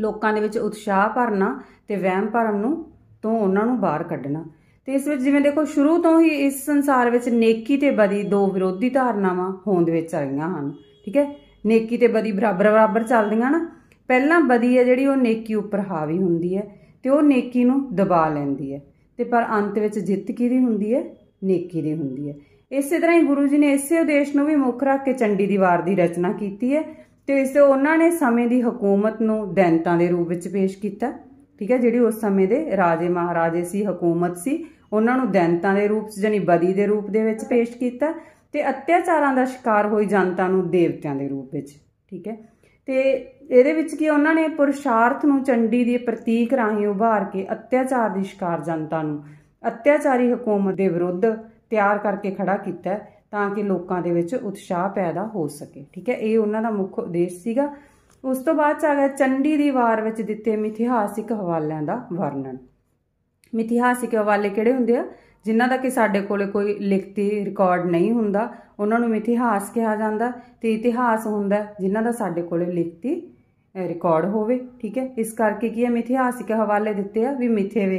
ਲੋਕਾਂ ਦੇ ਵਿੱਚ ਉਤਸ਼ਾਹ ਭਰਨਾ ਤੇ ਵਹਿਮ ਭਰਮ ਨੂੰ ਤੋਂ ਉਹਨਾਂ ਨੂੰ ਬਾਹਰ ਕੱਢਣਾ ਤੇ ਇਸ ਵਿੱਚ ਜਿਵੇਂ ਦੇਖੋ ਸ਼ੁਰੂ ਤੋਂ ਹੀ ਇਸ ਸੰਸਾਰ ਵਿੱਚ ਨੇਕੀ ਤੇ ਬਦੀ ਦੋ ਵਿਰੋਧੀ ਧਾਰਨਾਵਾਂ ਹੋਂਦ ਵਿੱਚ ਆਈਆਂ ਹਨ ਠੀਕ ਹੈ ਨੇਕੀ ਤੇ ਬਦੀ ਬਰਾਬਰ ਬਰਾਬਰ ਚੱਲਦੀਆਂ ਨਾ ਪਹਿਲਾਂ ਬਦੀ ਹੈ ਜਿਹੜੀ ਉਹ ਨੇਕੀ ਉੱਪਰ ਹਾਵੀ ਹੁੰਦੀ ਹੈ ਤੇ ਉਹ ਨੇਕੀ ਨੂੰ ਦਬਾ ਲੈਂਦੀ ਹੈ ਤੇ ਪਰ ਅੰਤ ਵਿੱਚ ਜਿੱਤ ਕਿਹਦੀ ਹੁੰਦੀ ਹੈ ਨੇਕੀ ਦੀ ਹੁੰਦੀ ਹੈ ਇਸੇ ਤਰ੍ਹਾਂ ਹੀ ਗੁਰੂ ਜੀ ਨੇ ਇਸੇ ਉਦੇਸ਼ ਨੂੰ ਵੀ ਮੁੱਖ ਰੱਖ ਕੇ ਚੰਡੀ ਦੀ ਵਾਰ ਦੀ ਰਚਨਾ ਕੀਤੀ ਹੈ ਤੇ ਇਸੇ ਉਹਨਾਂ ਨੇ ਸਮੇਂ ਦੀ ਹਕੂਮਤ ਨੂੰ ਦੈਂਤਾਂ ਦੇ ਰੂਪ ਵਿੱਚ ਪੇਸ਼ ਕੀਤਾ ਠੀਕ ਹੈ ਜਿਹੜੀ ਉਸ ਸਮੇਂ ਦੇ ਰਾਜੇ ਮਹਾਰਾਜੇ ਸੀ ਹਕੂਮਤ ਸੀ ਉਹਨਾਂ ਨੂੰ ਦੈਂਤਾਂ ਦੇ ਰੂਪ ਚ ਜਾਨੀ ਬਦੀ ਦੇ ਰੂਪ ਦੇ ਵਿੱਚ ਪੇਸ਼ ਕੀਤਾ ਤੇ ਅਤਿਆਚਾਰਾਂ ਦਾ ਸ਼ਿਕਾਰ ਹੋਈ ਜਨਤਾ ਨੂੰ ਦੇਵਤਿਆਂ ਦੇ ਰੂਪ ਵਿੱਚ ਠੀਕ ਹੈ ਤੇ ਇਹਦੇ ਵਿੱਚ ਕੀ ਉਹਨਾਂ ਨੇ ਪੁਰਸ਼ਾਰਥ ਨੂੰ ਚੰਡੀ ਦੀ ਪ੍ਰਤੀਕ ਰਾਹੀਂ ਉਭਾਰ ਕੇ ਅਤਿਆਚਾਰ ਦੀ ਸ਼ਿਕਾਰ ਜਨਤਾ ਨੂੰ ਅਤਿਆਚਾਰੀ ਹਕੂਮਤ ਦੇ ਵਿਰੁੱਧ ਤਿਆਰ ਕਰਕੇ ਖੜਾ ਕੀਤਾ ਤਾਂ ਕਿ ਲੋਕਾਂ ਦੇ ਵਿੱਚ ਉਤਸ਼ਾਹ ਪੈਦਾ ਹੋ ਸਕੇ ਠੀਕ ਹੈ ਇਹ ਉਹਨਾਂ ਦਾ ਮੁੱਖ ਉਦੇਸ਼ ਸੀਗਾ ਉਸ ਤੋਂ ਬਾਅਦ ਚ ਆ ਗਿਆ ਚੰਡੀ ਦੀ ਵਾਰ ਵਿੱਚ ਦਿੱਤੇ ਮਿਥਿਹਾਸਿਕ ਹਵਾਲਿਆਂ ਦਾ ਵਰਣਨ ਮਿਥਿਹਾਸਿਕ ਹਵਾਲੇ ਕਿਹੜੇ ਹੁੰਦੇ ਆ ਜਿਨ੍ਹਾਂ ਦਾ ਕਿ ਸਾਡੇ ਕੋਲੇ ਕੋਈ ਲਿਖਤੀ ਰਿਕਾਰਡ ਨਹੀਂ ਹੁੰਦਾ ਉਹਨਾਂ ਨੂੰ ਮਿਥਿਹਾਸ ਕਿਹਾ ਜਾਂਦਾ ਤੇ ਇਤਿਹਾਸ ਹੁੰਦਾ ਜਿਨ੍ਹਾਂ ਦਾ ਸਾਡੇ ਕੋਲੇ ਲਿਖਤੀ ਰਿਕਾਰਡ ਹੋਵੇ ਠੀਕ ਹੈ ਇਸ ਕਰਕੇ ਕੀ ਹੈ ਮਿਥਿਹਾਸਿਕ ਹਵਾਲੇ ਦਿੱਤੇ ਆ ਵੀ ਮਿਥੇ ਵੇ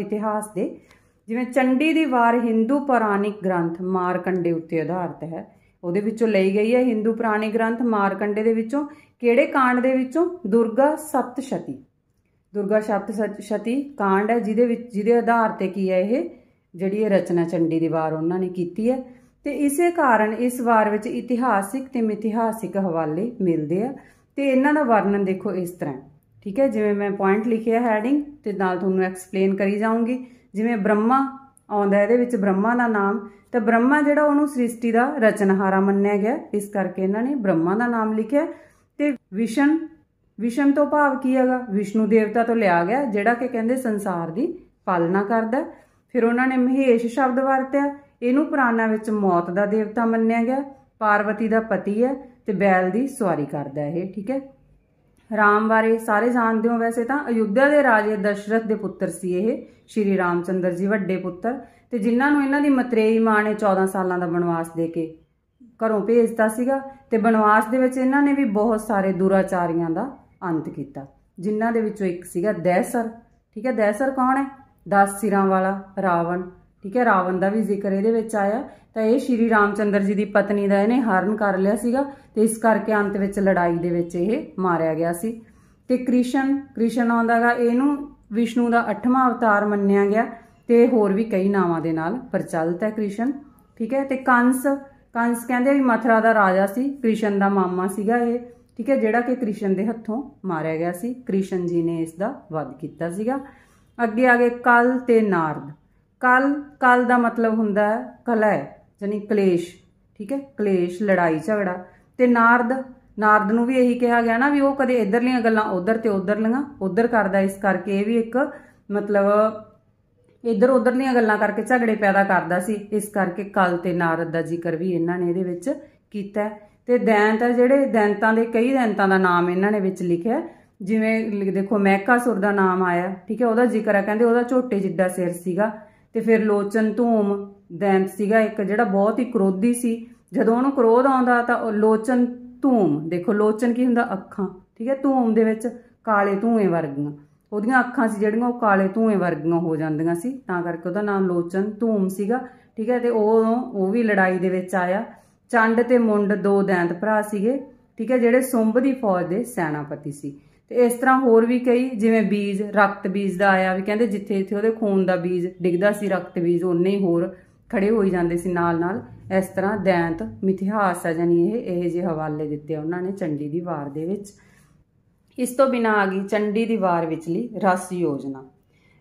ਇਤਿਹਾਸ ਦੇ ਜਿਵੇਂ ਚੰਡੀ ਦੀ ਵਾਰ ਹਿੰਦੂ ਪੁਰਾਣਿਕ ਗ੍ਰੰਥ ਮਾਰਕੰਡੇ ਉੱਤੇ ਆਧਾਰਿਤ ਹੈ ਉਹਦੇ ਵਿੱਚੋਂ ਲਈ ਗਈ ਹੈ ਹਿੰਦੂ ਪੁਰਾਣਿਕ ਗ੍ਰੰਥ ਮਾਰਕੰਡੇ ਦੇ ਵਿੱਚੋਂ ਕਿਹੜੇ ਕਾਂਡ ਦੇ ਵਿੱਚੋਂ ਦੁਰਗਾ ਸਪਤਸ਼ਤੀ ਦੁਰਗਾ ਸਪਤਸ਼ਤੀ ਕਾਂਡ ਹੈ ਜਿਹਦੇ ਵਿੱਚ ਜਿਹਦੇ ਆਧਾਰ ਤੇ ਕੀ ਹੈ ਇਹ ਜਿਹੜੀ ਇਹ ਰਚਨਾ ਚੰਡੀ ਦੀ ਵਾਰ ਉਹਨਾਂ ਨੇ ਕੀਤੀ ਹੈ ਤੇ ਇਸੇ ਕਾਰਨ ਇਸ ਵਾਰ ਵਿੱਚ ਇਤਿਹਾਸਿਕ ਤੇ ਮਿਥਿਹਾਸਿਕ ਹਵਾਲੇ ਮਿਲਦੇ ਆ ਤੇ ਇਹਨਾਂ ਦਾ ਵਰਣਨ ਦੇਖੋ ਇਸ ਤਰ੍ਹਾਂ ਠੀਕ ਹੈ ਜਿਵੇਂ ਮੈਂ ਪੁਆਇੰਟ ਲਿਖਿਆ ਹੈਡਿੰਗ ਤੇ ਨਾਲ ਤੁਹਾਨੂੰ ਐਕਸਪਲੇਨ ਕਰੀ ਜਾਊਂਗੀ ਜਿਵੇਂ ਬ੍ਰਹਮਾ ਆਉਂਦਾ ਇਹਦੇ ਵਿੱਚ ਬ੍ਰਹਮਾ ਦਾ ਨਾਮ ਤੇ ਬ੍ਰਹਮਾ ਜਿਹੜਾ ਉਹਨੂੰ ਸ੍ਰਿਸ਼ਟੀ ਦਾ ਰਚਨਹਾਰਾ ਮੰਨਿਆ ਗਿਆ ਇਸ ਕਰਕੇ ਇਹਨਾਂ ਨੇ ਬ੍ਰਹਮਾ ਦਾ ਨਾਮ ਲਿਖਿਆ ਤੇ ਵਿਸ਼ਨ ਵਿਸ਼ਨ ਤੋਂ ਭਾਵ ਕੀ ਹੈਗਾ ਵਿਸ਼ਨੂੰ ਦੇਵਤਾ ਤੋਂ ਲਿਆ ਗਿਆ ਜਿਹੜਾ ਕਿ ਕਹਿੰਦੇ ਸੰਸਾਰ ਦੀ ਪਾਲਣਾ ਕਰਦਾ ਫਿਰ ਉਹਨਾਂ ਨੇ ਮਹੇਸ਼ ਸ਼ਬਦ ਵਰਤਿਆ ਇਹਨੂੰ ਪੁਰਾਣਾ ਵਿੱਚ ਮੌਤ ਦਾ ਦੇਵਤਾ ਮੰਨਿਆ ਗਿਆ ਪਾਰਵਤੀ ਦਾ ਪਤੀ ਹੈ ਤੇ ਬੈਲ ਦੀ ਸਵਾਰੀ ਕਰਦਾ ਇਹ ਠੀਕ ਹੈ ਰਾਮ ਬਾਰੇ ਸਾਰੇ ਜਾਣਦੇ ਹੋ ਵੈਸੇ ਤਾਂ ਅਯੁੱਧਿਆ ਦੇ ਰਾਜੇ ਦਸ਼ਰਥ ਦੇ ਪੁੱਤਰ ਸੀ ਇਹ ਸ਼੍ਰੀ ਰਾਮਚੰਦਰ ਜੀ ਵੱਡੇ ਪੁੱਤਰ ਤੇ ਜਿਨ੍ਹਾਂ ਨੂੰ ਇਹਨਾਂ ਦੀ ਮਤਰੇਈ ਮਾਂ ਨੇ 14 ਸਾਲਾਂ ਦਾ ਬਨਵਾਸ ਦੇ ਕੇ ਘਰੋਂ ਭੇਜਤਾ ਸੀਗਾ ਤੇ ਬਨਵਾਸ ਦੇ ਵਿੱਚ ਇਹਨਾਂ ਨੇ ਵੀ ਬਹੁਤ ਸਾਰੇ ਦੁਰਾਚਾਰੀਆਂ ਦਾ ਅੰਤ ਕੀਤਾ ਜਿਨ੍ਹਾਂ ਦੇ ਵਿੱਚੋਂ ਇੱਕ ਸੀਗਾ ਦੈਸਰ ਠੀਕ ਹੈ ਦੈਸਰ ਕੌਣ ਹੈ 10 ਸਿਰਾਂ ਵਾਲਾ ਰਾਵਣ ਠੀਕ ਹੈ ਰਾਵਣ ਦਾ ਵੀ ਜ਼ਿਕਰ ਇਹਦੇ ਵਿੱਚ ਆਇਆ ਤਾਂ ਇਹ ਸ਼੍ਰੀ ਰਾਮਚੰਦਰ ਜੀ ਦੀ ਪਤਨੀ ਦਾ ਇਹਨੇ ਹਰਨ ਕਰ ਲਿਆ ਸੀਗਾ ਤੇ ਇਸ ਕਰਕੇ ਅੰਤ ਵਿੱਚ ਲੜਾਈ ਦੇ ਵਿੱਚ ਇਹ ਮਾਰਿਆ ਗਿਆ ਸੀ ਤੇ ਕ੍ਰਿਸ਼ਨ ਕ੍ਰਿਸ਼ਨ ਆਉਂਦਾਗਾ ਇਹਨੂੰ ਵਿਸ਼ਨੂੰ ਦਾ 8ਵਾਂ ਅਵਤਾਰ ਮੰਨਿਆ ਗਿਆ ਤੇ ਹੋਰ ਵੀ ਕਈ ਨਾਵਾਂ ਦੇ ਨਾਲ ਪ੍ਰਚਲਿਤ ਹੈ ਕ੍ਰਿਸ਼ਨ ਠੀਕ ਹੈ ਤੇ ਕੰਸ ਕੰਸ ਕਹਿੰਦੇ ਵੀ ਮਥਰਾ ਦਾ ਰਾਜਾ ਸੀ ਕ੍ਰਿਸ਼ਨ ਦਾ ਮਾਮਾ ਸੀਗਾ ਇਹ ਠੀਕ ਹੈ ਜਿਹੜਾ ਕਿ ਕ੍ਰਿਸ਼ਨ ਦੇ ਹੱਥੋਂ ਮਾਰਿਆ ਗਿਆ ਸੀ ਕ੍ਰਿਸ਼ਨ ਜੀ ਨੇ ਇਸ ਦਾ ਵਧ ਕੀਤਾ ਸੀਗਾ ਅੱਗੇ ਆ ਗਏ ਕਲ ਤੇ ਨਾਰਦ ਕਲ ਕਲ ਦਾ ਮਤਲਬ ਹੁੰਦਾ ਹੈ ਕਲੈ ਯਾਨੀ ਕਲੇਸ਼ ਠੀਕ ਹੈ ਕਲੇਸ਼ ਲੜਾਈ ਝਗੜਾ ਤੇ ਨਾਰਦ ਨਾਰਦ ਨੂੰ ਵੀ ਇਹੀ ਕਿਹਾ ਗਿਆ ਨਾ ਵੀ ਉਹ ਕਦੇ ਇਧਰਲੀਆਂ ਗੱਲਾਂ ਉਧਰ ਤੇ ਉਧਰਲੀਆਂ ਉਧਰ ਕਰਦਾ ਇਸ ਕਰਕੇ ਇਹ ਵੀ ਇੱਕ ਮਤਲਬ ਇੱਧਰ ਉੱਧਰਲੀਆਂ ਗੱਲਾਂ ਕਰਕੇ ਝਗੜੇ ਪੈਦਾ ਕਰਦਾ ਸੀ ਇਸ ਕਰਕੇ ਕਲ ਤੇ ਨਾਰਦ ਦਾ ਜ਼ਿਕਰ ਵੀ ਇਹਨਾਂ ਨੇ ਇਹਦੇ ਵਿੱਚ ਕੀਤਾ ਤੇ ਦੈਂਤ ਜਿਹੜੇ ਦੈਂਤਾਂ ਦੇ ਕਈ ਦੈਂਤਾਂ ਦਾ ਨਾਮ ਇਹਨਾਂ ਨੇ ਵਿੱਚ ਲਿਖਿਆ ਜਿਵੇਂ ਦੇਖੋ ਮਹਿਕਾਸੁਰ ਦਾ ਨਾਮ ਆਇਆ ਠੀਕ ਹੈ ਉਹਦਾ ਜ਼ਿਕਰ ਆ ਕਹਿੰਦੇ ਉਹਦਾ ਝੋਟੇ ਜਿੱਡਾ ਸਿਰ ਸੀਗਾ ਤੇ ਫਿਰ ਲੋਚਨ ਧੂਮ ਦੈਂਤ ਸੀਗਾ ਇੱਕ ਜਿਹੜਾ ਬਹੁਤ ਹੀ ਕ੍ਰੋਧੀ ਸੀ ਜਦੋਂ ਉਹਨੂੰ ਕ੍ਰੋਧ ਆਉਂਦਾ ਤਾਂ ਉਹ ਲੋਚਨ ਧੂਮ ਦੇਖੋ ਲੋਚਨ ਕੀ ਹੁੰਦਾ ਅੱਖਾਂ ਠੀਕ ਹੈ ਧੂਮ ਦੇ ਵਿੱਚ ਕਾਲੇ ਧੂਏ ਵਰਗੀਆਂ ਉਹਦੀਆਂ ਅੱਖਾਂ ਸੀ ਜਿਹੜੀਆਂ ਉਹ ਕਾਲੇ ਧੂਏ ਵਰਗੀਆਂ ਹੋ ਜਾਂਦੀਆਂ ਸੀ ਤਾਂ ਕਰਕੇ ਉਹਦਾ ਨਾਮ ਲੋਚਨ ਧੂਮ ਸੀਗਾ ਠੀਕ ਹੈ ਤੇ ਉਹ ਉਹ ਵੀ ਲੜਾਈ ਦੇ ਵਿੱਚ ਆਇਆ ਚੰਡ ਤੇ ਮੁੰਡ ਦੋ ਦੈਂਤ ਭਰਾ ਸੀਗੇ ਠੀਕ ਹੈ ਜਿਹੜੇ ਸੁੰਭ ਦੀ ਫੌਜ ਦੇ ਸੈਨਾਪਤੀ ਸੀ ਤੇ ਇਸ ਤਰ੍ਹਾਂ ਹੋਰ ਵੀ ਕਈ ਜਿਵੇਂ ਬੀਜ ਰਕਤ ਬੀਜ ਦਾ ਆਇਆ ਵੀ ਕਹਿੰਦੇ ਜਿੱਥੇ ਜਿੱਥੇ ਉਹਦੇ ਖੂਨ ਦਾ ਬੀਜ ਡਿੱਗਦਾ ਸੀ ਰਕਤ ਬੀਜ ਉਹਨੇ ਹੀ ਹੋਰ ਖੜੇ ਹੋਈ ਜਾਂਦੇ ਸੀ ਨਾਲ ਨਾਲ ਇਸ ਤਰ੍ਹਾਂ ਦੈਂਤ ਮਿਥਿਹਾਸ ਆ ਜਾਨੀ ਇਹ ਇਹ ਜਿਹੇ ਹਵਾਲੇ ਦਿੱਤੇ ਉਹਨਾਂ ਨੇ ਚੰਡੀ ਦੀ ਵਾਰ ਦੇ ਵਿੱਚ ਇਸ ਤੋਂ ਬਿਨਾ ਆ ਗਈ ਚੰਡੀ ਦੀ ਵਾਰ ਵਿਚਲੀ ਰਸ ਯੋਜਨਾ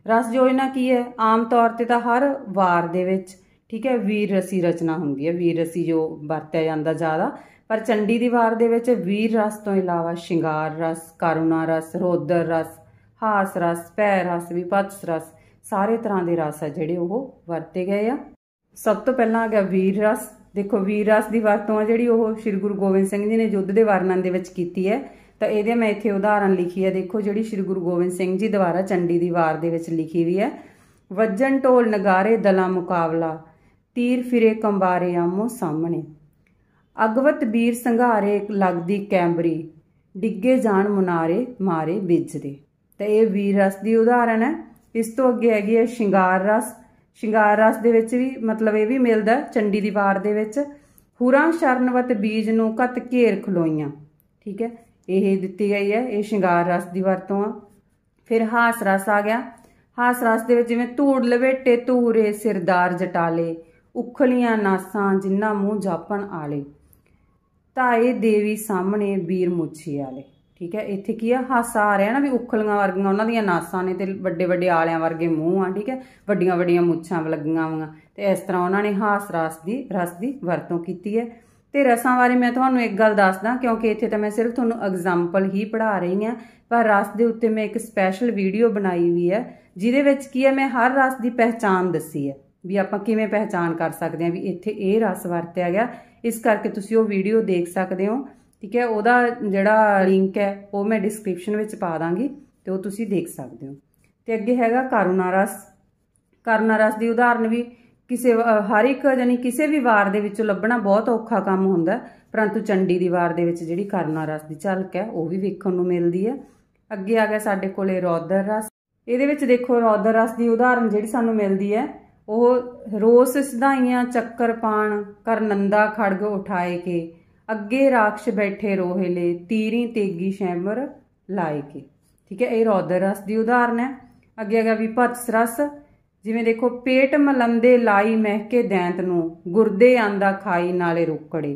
ਰਸ ਯੋਜਨਾ ਕੀ ਹੈ ਆਮ ਤੌਰ ਤੇ ਤਾਂ ਹਰ ਵਾਰ ਦੇ ਵਿੱਚ ਠੀਕ ਹੈ ਵੀਰ ਰਸੀ ਰਚਨਾ ਹੁੰਦੀ ਹੈ ਵੀਰ ਰਸੀ ਜੋ ਵਰਤਿਆ ਜਾਂਦਾ ਜ਼ਿਆਦਾ ਪਰ ਚੰਡੀ ਦੀ ਵਾਰ ਦੇ ਵਿੱਚ ਵੀਰ ਰਸ ਤੋਂ ਇਲਾਵਾ ਸ਼ਿੰਗਾਰ ਰਸ ਕਰੁਣਾ ਰਸ ਰੋਦਰ ਰਸ ਹਾਸ ਰਸ ਪੈਰ ਰਸ ਵਿਪਤਸ ਰਸ ਸਾਰੇ ਤਰ੍ਹਾਂ ਦੇ ਰਸ ਆ ਜਿਹੜੇ ਉਹ ਵਰਤੇ ਗਏ ਆ ਸਭ ਤੋਂ ਪਹਿਲਾਂ ਆ ਗਿਆ ਵੀਰ ਰਸ ਦੇਖੋ ਵੀਰ ਰਸ ਦੀ ਵਰਤੋਂ ਆ ਜਿਹੜੀ ਉਹ ਸ੍ਰੀ ਗੁਰੂ ਗੋਬਿੰਦ ਸਿੰਘ ਜੀ ਨੇ ਯੁੱਧ ਦੇ ਵਰਣਨ ਦੇ ਵਿੱਚ ਕੀਤੀ ਹੈ ਤਾਂ ਇਹਦੇ ਮੈਂ ਇੱਥੇ ਉਦਾਹਰਣ ਲਿਖੀ ਹੈ ਦੇਖੋ ਜਿਹੜੀ ਸ੍ਰੀ ਗੁਰੂ ਗੋਬਿੰਦ ਸਿੰਘ ਜੀ ਦੁਆਰਾ ਚੰਡੀ ਦੀ ਵਾਰ ਦੇ ਵਿੱਚ ਲਿਖੀ ਵੀ ਹੈ ਵੱਜਣ ਢੋਲ ਨਗਾਰੇ ਦਲਾ ਮੁਕਾਬਲਾ ਤੀਰ ਫਿਰੇ ਕੰਬਾਰੇ ਆਮੋ ਸਾਹਮਣੇ ਅਗਵਤ ਵੀਰ ਸੰਘਾਰੇ ਲੱਗਦੀ ਕੈਂਬਰੀ ਡਿੱਗੇ ਜਾਣ ਮੁਨਾਰੇ ਮਾਰੇ ਵਿਜਦੇ ਤਾਂ ਇਹ ਵੀਰ ਰਸ ਦੀ ਉਦਾਹਰਣ ਹੈ ਇਸ ਤੋਂ ਅੱਗੇ ਹੈਗੀ ਹੈ ਸ਼ਿੰਗਾਰ ਰਸ ਸ਼ਿੰਗਾਰ ਰਸ ਦੇ ਵਿੱਚ ਵੀ ਮਤਲਬ ਇਹ ਵੀ ਮਿਲਦਾ ਚੰਡੀ ਦੀ ਵਾਰ ਦੇ ਵਿੱਚ ਹੁਰਾਂ ਸ਼ਰਨਵਤ ਬੀਜ ਨੂੰ ਕਤ ਘੇਰ ਖਲੋਈਆਂ ਠੀਕ ਹੈ ਇਹ ਦਿੱਤੀ ਗਈ ਹੈ ਇਹ ਸ਼ਿੰਗਾਰ ਰਸ ਦੀ ਵਰਤੋਂ ਆ ਫਿਰ ਹਾਸ ਰਸ ਆ ਗਿਆ ਹਾਸ ਰਸ ਦੇ ਵਿੱਚ ਜਿਵੇਂ ਧੂੜ ਲਵੇਟੇ ਧੂਰੇ ਸਿਰਦਾਰ ਜਟਾਲੇ ਉਖਲੀਆਂ ਨਾਸਾਂ ਜਿੰਨਾ ਮੂੰਹ ਜਾਪਣ ਆਲੇ ਤਾਏ ਦੇਵੀ ਸਾਹਮਣੇ ਵੀਰ ਮੁੱਛੀ ਵਾਲੇ ਠੀਕ ਹੈ ਇੱਥੇ ਕੀ ਆ ਹਾਸਾ ਆ ਰਿਹਾ ਨਾ ਵੀ ਉਖਲੀਆਂ ਵਰਗੀਆਂ ਉਹਨਾਂ ਦੀਆਂ ਨਾਸਾਂ ਨੇ ਤੇ ਵੱਡੇ ਵੱਡੇ ਆਲਿਆਂ ਵਰਗੇ ਮੂੰਹ ਆ ਠੀਕ ਹੈ ਵੱਡੀਆਂ ਵੱਡੀਆਂ ਮੁੱਛਾਂ ਲੱਗੀਆਂ ਵਾਂ ਤੇ ਇਸ ਤਰ੍ਹਾਂ ਉਹਨਾਂ ਨੇ ਹਾਸ ਰਸ ਦੀ ਰਸ ਦੀ ਵਰਤੋਂ ਕੀਤੀ ਹੈ ਤੇ ਰਸਾਂ ਬਾਰੇ ਮੈਂ ਤੁਹਾਨੂੰ ਇੱਕ ਗੱਲ ਦੱਸਦਾ ਕਿਉਂਕਿ ਇੱਥੇ ਤਾਂ ਮੈਂ ਸਿਰਫ ਤੁਹਾਨੂੰ ਐਗਜ਼ਾਮਪਲ ਹੀ ਪੜਾ ਰਹੀ ਹਾਂ ਪਰ ਰਸ ਦੇ ਉੱਤੇ ਮੈਂ ਇੱਕ ਸਪੈਸ਼ਲ ਵੀਡੀਓ ਬਣਾਈ ਹੋਈ ਹੈ ਜਿਹਦੇ ਵਿੱਚ ਕੀ ਹੈ ਮੈਂ ਹਰ ਰਸ ਦੀ ਪਹਿਚਾਨ ਦੱਸੀ ਹੈ ਵੀ ਆਪਾਂ ਕਿਵੇਂ ਪਹਿਚਾਨ ਕਰ ਸਕਦੇ ਹਾਂ ਵੀ ਇੱਥੇ ਇਹ ਰਸ ਵਰਤਿਆ ਗਿਆ ਇਸ ਕਰਕੇ ਤੁਸੀਂ ਉਹ ਵੀਡੀਓ ਦੇਖ ਸਕਦੇ ਹੋ ਠੀਕ ਹੈ ਉਹਦਾ ਜਿਹੜਾ ਲਿੰਕ ਹੈ ਉਹ ਮੈਂ ਡਿਸਕ੍ਰਿਪਸ਼ਨ ਵਿੱਚ ਪਾ ਦਾਂਗੀ ਤੇ ਉਹ ਤੁਸੀਂ ਦੇਖ ਸਕਦੇ ਹੋ ਤੇ ਅੱਗੇ ਹੈਗਾ ਕਰੁਣਾ ਰਸ ਕਰੁਣਾ ਰਸ ਦੀ ਉਦਾਹਰਨ ਵੀ ਕਿਸੇ ਹਰ ਇੱਕ ਜਾਨੀ ਕਿਸੇ ਵੀ ਵਾਰ ਦੇ ਵਿੱਚੋਂ ਲੱਭਣਾ ਬਹੁਤ ਔਖਾ ਕੰਮ ਹੁੰਦਾ ਪਰੰਤੂ ਚੰਡੀ ਦੀ ਵਾਰ ਦੇ ਵਿੱਚ ਜਿਹੜੀ ਕਰਨਾ ਰਸ ਦੀ ਝਲਕ ਹੈ ਉਹ ਵੀ ਵੇਖਣ ਨੂੰ ਮਿਲਦੀ ਹੈ ਅੱਗੇ ਆ ਗਿਆ ਸਾਡੇ ਕੋਲੇ ਰੌਦਰ ਰਸ ਇਹਦੇ ਵਿੱਚ ਦੇਖੋ ਰੌਦਰ ਰਸ ਦੀ ਉਦਾਹਰਨ ਜਿਹੜੀ ਸਾਨੂੰ ਮਿਲਦੀ ਹੈ ਉਹ ਰੋਸ ਸਿਧਾਈਆਂ ਚੱਕਰ ਪਾਣ ਕਰ ਨੰਦਾ ਖੜਗ ਉਠਾਏ ਕੇ ਅੱਗੇ ਰਾਖਸ਼ ਬੈਠੇ ਰੋਹਲੇ ਤੀਰੀ ਤੇਗੀ ਸ਼ੈਮਰ ਲਾਏ ਕੇ ਠੀਕ ਹੈ ਇਹ ਰੌਦਰ ਰਸ ਦੀ ਉਦਾਹਰਨ ਹੈ ਅੱਗੇ ਆ ਗਿਆ ਵਿਪਤਸ ਰਸ ਜਿਵੇਂ ਦੇਖੋ ਪੇਟ ਮਲੰਦੇ ਲਾਈ ਮਹਿਕੇ ਦੈਂਤ ਨੂੰ ਗੁਰਦੇ ਆਂਦਾ ਖਾਈ ਨਾਲੇ ਰੋਕੜੇ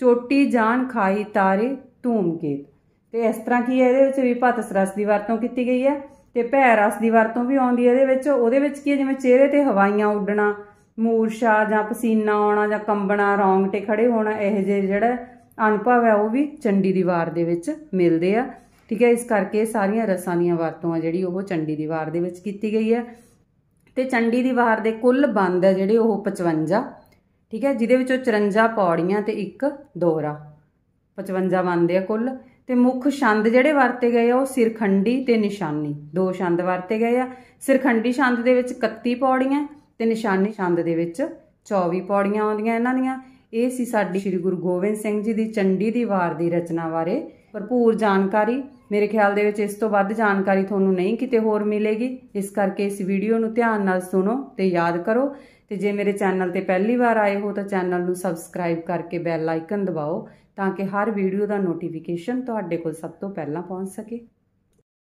ਚੋਟੀ ਜਾਨ ਖਾਈ ਤਾਰੇ ਧੂਮਕੇਤ ਤੇ ਇਸ ਤਰ੍ਹਾਂ ਕੀ ਹੈ ਇਹਦੇ ਵਿੱਚ ਵੀ ਭਤ ਸਰਸ ਦੀ ਵਰਤੋਂ ਕੀਤੀ ਗਈ ਹੈ ਤੇ ਭੈ ਰਸ ਦੀ ਵਰਤੋਂ ਵੀ ਆਉਂਦੀ ਹੈ ਇਹਦੇ ਵਿੱਚ ਉਹਦੇ ਵਿੱਚ ਕੀ ਹੈ ਜਿਵੇਂ ਚਿਹਰੇ ਤੇ ਹਵਾਈਆਂ ਉੱਡਣਾ ਮੂਰਛਾ ਜਾਂ ਪਸੀਨਾ ਆਉਣਾ ਜਾਂ ਕੰਬਣਾ ਰੌਂਗਟੇ ਖੜੇ ਹੋਣਾ ਇਹ ਜੇ ਜਿਹੜਾ ਅਨੁਭਵ ਹੈ ਉਹ ਵੀ ਚੰਡੀ ਦੀ ਵਾਰ ਦੇ ਵਿੱਚ ਮਿਲਦੇ ਆ ਠੀਕ ਹੈ ਇਸ ਕਰਕੇ ਸਾਰੀਆਂ ਰਸਾਂ ਦੀਆਂ ਵਰਤੋਂ ਆ ਜਿਹੜੀ ਉਹ ਚੰਡੀ ਦੀ ਵਾਰ ਦੇ ਵਿੱਚ ਕੀਤੀ ਗਈ ਹੈ ਤੇ ਚੰਡੀ ਦੀ ਵਾਰ ਦੇ ਕੁੱਲ ਬੰਦ ਹੈ ਜਿਹੜੇ ਉਹ 55 ਠੀਕ ਹੈ ਜਿਹਦੇ ਵਿੱਚੋਂ 54 ਪੌੜੀਆਂ ਤੇ ਇੱਕ ਦੋਹਰਾ 55 ਬੰਦ ਹੈ ਕੁੱਲ ਤੇ ਮੁੱਖ ਛੰਦ ਜਿਹੜੇ ਵਰਤੇ ਗਏ ਆ ਉਹ ਸਿਰਖੰਡੀ ਤੇ ਨਿਸ਼ਾਨੀ ਦੋ ਛੰਦ ਵਰਤੇ ਗਏ ਆ ਸਿਰਖੰਡੀ ਛੰਦ ਦੇ ਵਿੱਚ 31 ਪੌੜੀਆਂ ਤੇ ਨਿਸ਼ਾਨੀ ਛੰਦ ਦੇ ਵਿੱਚ 24 ਪੌੜੀਆਂ ਆਉਂਦੀਆਂ ਇਹਨਾਂ ਦੀਆਂ ਇਹ ਸੀ ਸਾਡੀ ਸ੍ਰੀ ਗੁਰੂ ਗੋਬਿੰਦ ਸਿੰਘ ਜੀ ਦੀ ਚੰਡੀ ਦੀ ਵਾਰ ਦੀ ਰਚਨਾ ਬਾਰੇ ਭਰਪੂਰ ਜਾਣਕਾਰੀ ਮੇਰੇ ਖਿਆਲ ਦੇ ਵਿੱਚ ਇਸ ਤੋਂ ਵੱਧ ਜਾਣਕਾਰੀ ਤੁਹਾਨੂੰ ਨਹੀਂ ਕਿਤੇ ਹੋਰ ਮਿਲੇਗੀ ਇਸ ਕਰਕੇ ਇਸ ਵੀਡੀਓ ਨੂੰ ਧਿਆਨ ਨਾਲ ਸੁਣੋ ਤੇ ਯਾਦ ਕਰੋ ਤੇ ਜੇ ਮੇਰੇ ਚੈਨਲ ਤੇ ਪਹਿਲੀ ਵਾਰ ਆਏ ਹੋ ਤਾਂ ਚੈਨਲ ਨੂੰ ਸਬਸਕ੍ਰਾਈਬ ਕਰਕੇ ਬੈਲ ਆਈਕਨ ਦਬਾਓ ਤਾਂ ਕਿ ਹਰ ਵੀਡੀਓ ਦਾ ਨੋਟੀਫਿਕੇਸ਼ਨ ਤੁਹਾਡੇ ਕੋਲ ਸਭ ਤੋਂ ਪਹਿਲਾਂ ਪਹੁੰਚ ਸਕੇ